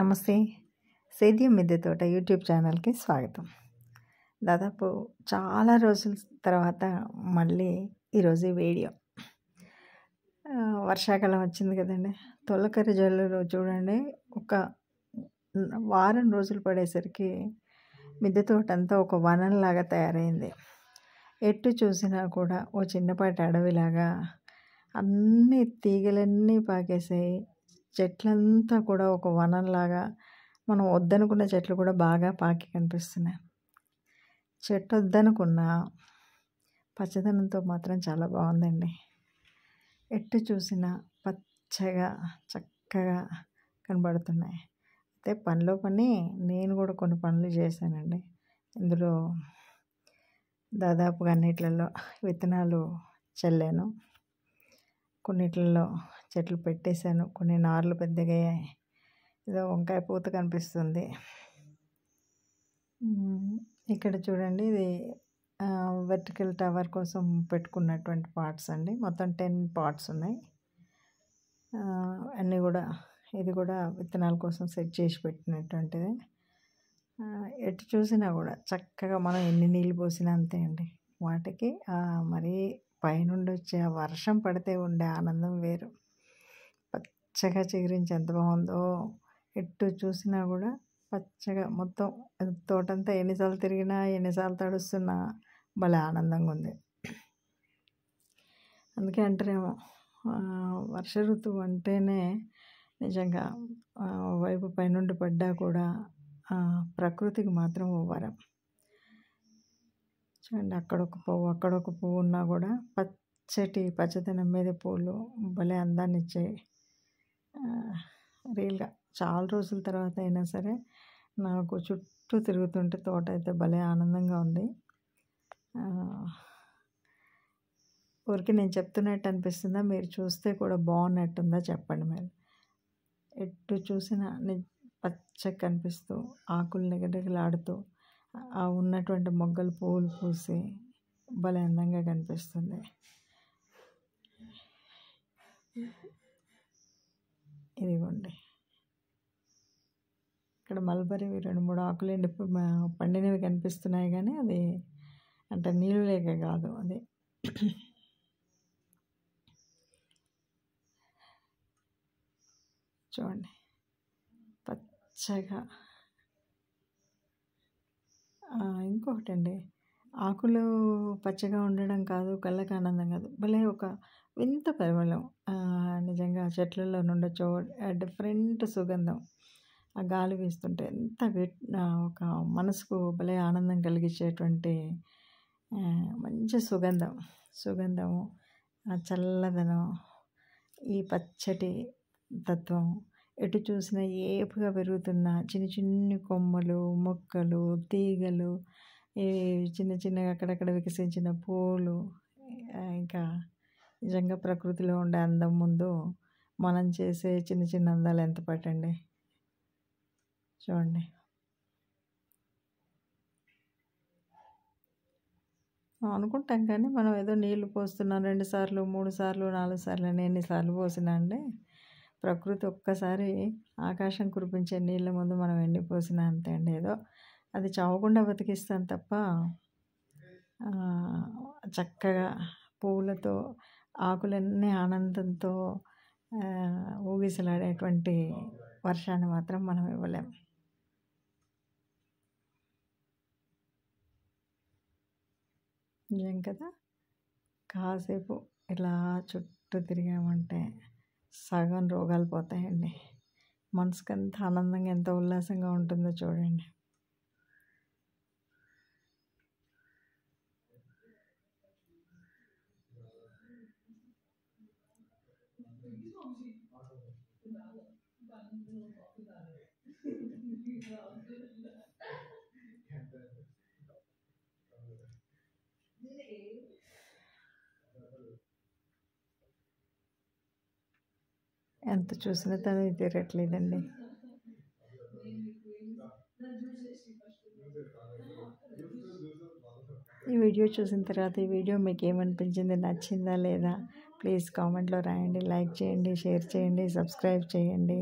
నమస్తే సేద్యం మిద్దె తోట యూట్యూబ్ ఛానల్కి స్వాగతం దాదాపు చాలా రోజుల తర్వాత మళ్ళీ ఈరోజు వీడియో వర్షాకాలం వచ్చింది కదండి తొలకరి జల్లులో చూడండి ఒక వారం రోజులు పడేసరికి మిద్దె తోట అంతా ఒక వనంలాగా తయారైంది ఎటు చూసినా కూడా ఓ చిన్నపాటి అడవిలాగా అన్ని తీగలన్నీ పాకేసాయి చెట్లంతా కూడా ఒక వనంలాగా మనం వద్దనుకున్న చెట్లు కూడా బాగా పాకి కనిపిస్తున్నాయి చెట్టు వద్దనుకున్న పచ్చదనంతో మాత్రం చాలా బాగుందండి ఎట్టు చూసినా పచ్చగా చక్కగా కనబడుతున్నాయి అయితే పనిలో పని నేను కూడా కొన్ని పనులు చేశానండి ఇందులో దాదాపుగా అన్నిట్లలో విత్తనాలు చల్లాను కొన్నిట్లలో చెట్లు పెట్టేశాను కొన్ని నార్లు పెద్దగా అయ్యాయి ఇదో వంకాయ పూత కనిపిస్తుంది ఇక్కడ చూడండి ఇది వెర్టికల్ టవర్ కోసం పెట్టుకున్నటువంటి పార్ట్స్ అండి మొత్తం టెన్ పార్ట్స్ ఉన్నాయి అన్నీ కూడా ఇది కూడా విత్తనాల కోసం సెట్ చేసి పెట్టినటువంటిది ఎటు చూసినా కూడా చక్కగా మనం ఎన్ని నీళ్ళు పోసినా అంతే అండి వాటికి మరీ పైనుండి వచ్చే వర్షం పడితే ఉండే ఆనందం వేరు పచ్చగా చిగురించి ఎంత బాగుందో ఎటు చూసినా కూడా పచ్చగా మొత్తం తోటంతా ఎన్నిసార్లు తిరిగినా ఎన్నిసార్లు తడుస్తున్నా భలే ఆనందంగా ఉంది అందుకే అంటారేమో వర్ష ఋతువు అంటేనే నిజంగా వైపు పైనుండి పడ్డా కూడా ప్రకృతికి మాత్రం వరం చూడండి అక్కడొక పువ్వు అక్కడొక పువ్వు ఉన్నా కూడా పచ్చటి పచ్చదనం మీద పూలు భలే అందాన్ని ఇచ్చాయి రియల్గా చాలా రోజుల తర్వాత అయినా సరే నాకు చుట్టూ తిరుగుతుంటే తోట అయితే భలే ఆనందంగా ఉంది ఊరికి నేను చెప్తున్నట్టు అనిపిస్తుందా మీరు చూస్తే కూడా బాగున్నట్టుందా చెప్పండి మీరు ఎటు చూసినా పచ్చగా కనిపిస్తూ ఆకులు నిగడగలాడుతూ ఆ ఉన్నటువంటి మొగ్గలు పువ్వులు పూసి భలే అందంగా కనిపిస్తుంది ఇదిగోండి ఇక్కడ మల్బరీ రెండు మూడు ఆకులు ఎండి పండినవి కనిపిస్తున్నాయి కానీ అది అంటే నీళ్ళు లేక కాదు అది చూడండి పచ్చగా ఇంకొకటి అండి ఆకులు పచ్చగా ఉండడం కాదు కళ్ళకి ఆనందం కాదు భలే ఒక వింత పరిమళం నిజంగా చెట్లలో నుండి చో డిఫరెంట్ సుగంధం ఆ గాలి వీస్తుంటే ఎంత ఒక మనసుకు భలే ఆనందం కలిగించేటువంటి మంచి సుగంధం సుగంధము ఆ చల్లదనం ఈ పచ్చటి తత్వం ఎటు చూసినా ఏపుగా పెరుగుతున్న చిన్న చిన్ని కొమ్మలు మొక్కలు తీగలు ఈ చిన్న చిన్నగా అక్కడక్కడ వికసించిన పూలు ఇంకా నిజంగా ప్రకృతిలో ఉండే అందం ముందు మనం చేసే చిన్న చిన్న అందాలు ఎంత పట్టండి చూడండి అనుకుంటాం కానీ మనం ఏదో నీళ్లు పోస్తున్నాం రెండు సార్లు మూడు సార్లు నాలుగు సార్లు అని ఎన్నిసార్లు పోసినా అండి ప్రకృతి ఒక్కసారి ఆకాశం కురిపించే నీళ్ళ ముందు మనం ఎండి పోసినా అంతే అండి ఏదో అది చావకుండా బతికిస్తాను తప్ప చక్కగా పువ్వులతో ఆకులన్నీ ఆనందంతో ఊగిసలాడేటువంటి వర్షాన్ని మాత్రం మనం ఇవ్వలేం నిజం కదా కాసేపు ఇలా చుట్టూ తిరిగామంటే సగం రోగాలు పోతాయండి ఎంత ఆనందంగా ఎంత ఉల్లాసంగా ఉంటుందో చూడండి ఎంత చూసినా తను తీరట్లేదండి ఈ వీడియో చూసిన తర్వాత ఈ వీడియో మీకు ఏమనిపించింది నచ్చిందా లేదా ప్లీజ్ కామెంట్లో రాయండి లైక్ చేయండి షేర్ చేయండి సబ్స్క్రైబ్ చేయండి